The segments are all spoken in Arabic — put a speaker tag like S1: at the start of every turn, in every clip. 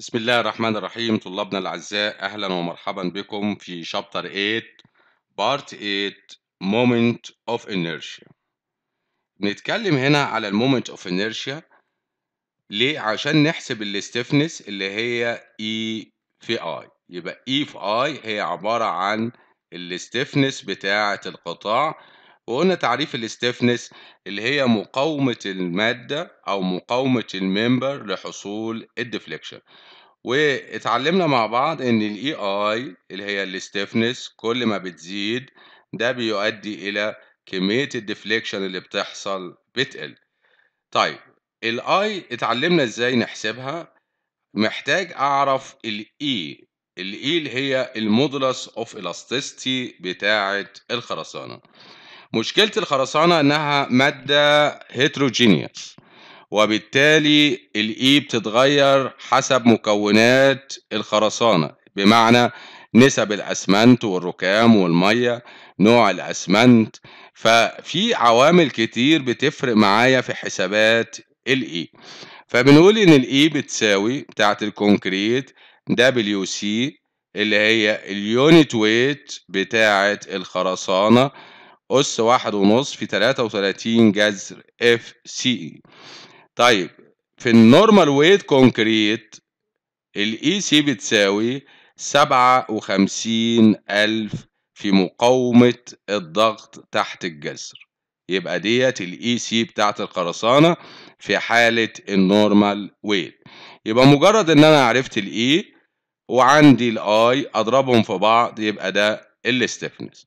S1: بسم الله الرحمن الرحيم طلابنا الأعزاء أهلا ومرحبا بكم في شابتر 8 بارت 8 moment of inertia نتكلم هنا على المومنت اوف inertia ليه عشان نحسب الاستيفنس اللي هي E في I يبقى E في I هي عبارة عن الاستيفنس بتاعة القطاع وقلنا تعريف الاستفنس اللي هي مقاومة المادة أو مقاومة الممبر لحصول الديفليكشن واتعلمنا مع بعض إن الـ آي e اللي هي الاستفنس كل ما بتزيد ده بيؤدي إلى كمية الديفليكشن اللي بتحصل بتقل طيب I اتعلمنا إزاي نحسبها محتاج أعرف الـ e، الإي e اللي هي المودلس أوف إلاستيستي بتاعة الخرسانة مشكلة الخرسانة إنها مادة هيتروجينيوس وبالتالي الإي e بتتغير حسب مكونات الخرسانة بمعنى نسب الأسمنت والركام والمية نوع الأسمنت ففي عوامل كتير بتفرق معايا في حسابات الإي e. فبنقول إن الإي e بتساوي بتاعت الكونكريت دبليو سي اللي هي اليونت ويت بتاعت الخرسانة أس واحد ونص في تلاتة وتلاتين جذر اف سي e. طيب في النورمال ويت كونكريت الاي سي e بتساوي سبعة وخمسين ألف في مقاومة الضغط تحت الجذر. يبقى ديت الاي سي e بتاعت القرصانة في حالة النورمال ويت يبقى مجرد ان انا عرفت الاي وعندي الاي اضربهم في بعض يبقى ده الستيفنس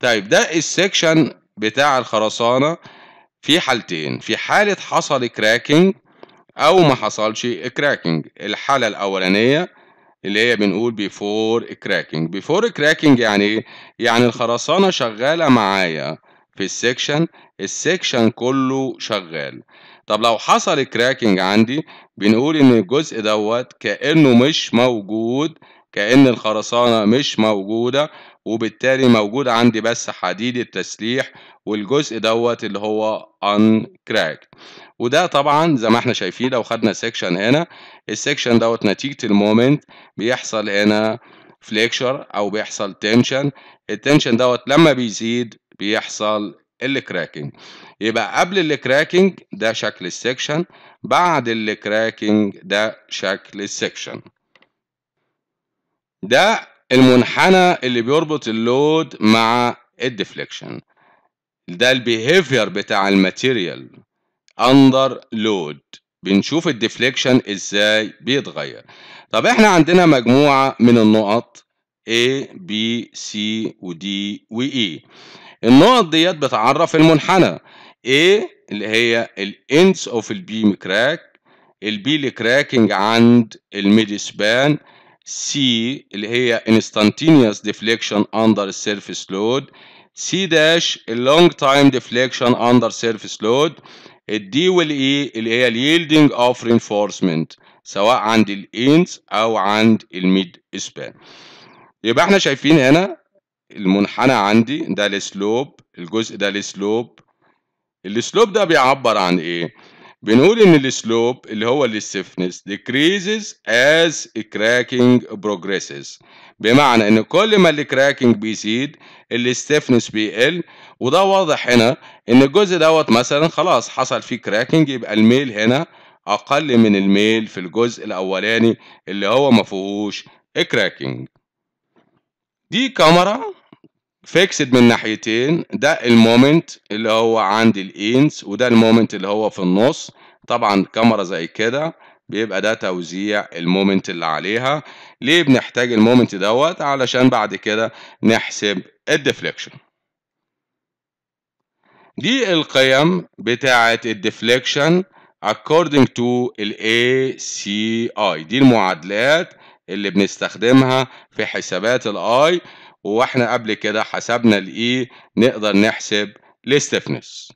S1: طيب ده السكشن بتاع الخرسانه في حالتين في حاله حصل كراكنج او ما حصلش كراكنج الحاله الاولانيه اللي هي بنقول بيفور كراكنج بيفور كراكنج يعني ايه يعني الخرسانه شغاله معايا في السكشن السكشن كله شغال طب لو حصل كراكنج عندي بنقول ان الجزء دوت كانه مش موجود كأن الخرسانة مش موجودة وبالتالي موجود عندي بس حديد التسليح والجزء دوت اللي هو uncracked وده طبعا زي ما احنا شايفين لو خدنا سيكشن هنا السيكشن دوت نتيجة المومنت بيحصل هنا فليكشر او بيحصل تنشن التنشن دوت لما بيزيد بيحصل الكراكنج يبقى قبل الكراكنج ده شكل السكشن بعد الكراكنج ده شكل السكشن ده المنحنى اللي بيربط اللود مع الديفليكشن ده البيهيفير بتاع الماتيريال اندر لود بنشوف الديفليكشن ازاي بيتغير طب احنا عندنا مجموعه من النقط A B C و D و E النقط ديت بتعرف المنحنى A اللي هي beam اوف البيم كراك البي الكراكنج عند الميد سبان C اللي هي instantaneous deflection under surface load C dash long time deflection under surface load الدي والاي e اللي هي yielding of reinforcement سواء عند الاينز او عند الميد سبان يبقى احنا شايفين هنا المنحنى عندي ده السلوب الجزء ده السلوب السلوب ده بيعبر عن ايه بنقول ان السلوب اللي هو الستفنس decreases as cracking progresses بمعنى ان كل ما الكراكنج بيزيد الستفنس بيقل وده واضح هنا ان الجزء دوت مثلا خلاص حصل فيه كراكنج يبقى الميل هنا اقل من الميل في الجزء الاولاني اللي هو ما فيهوش كراكنج دي كاميرا فيكسد من ناحيتين ده المومنت اللي هو عند الاينز وده المومنت اللي هو في النص طبعا كاميرا زي كده بيبقى ده توزيع المومنت اللي عليها ليه بنحتاج المومنت دوت علشان بعد كده نحسب الديفليكشن دي القيم بتاعة الديفليكشن according to ال ACI دي المعادلات اللي بنستخدمها في حسابات الاي واحنا قبل كده حسبنا الاي نقدر نحسب الاستفنس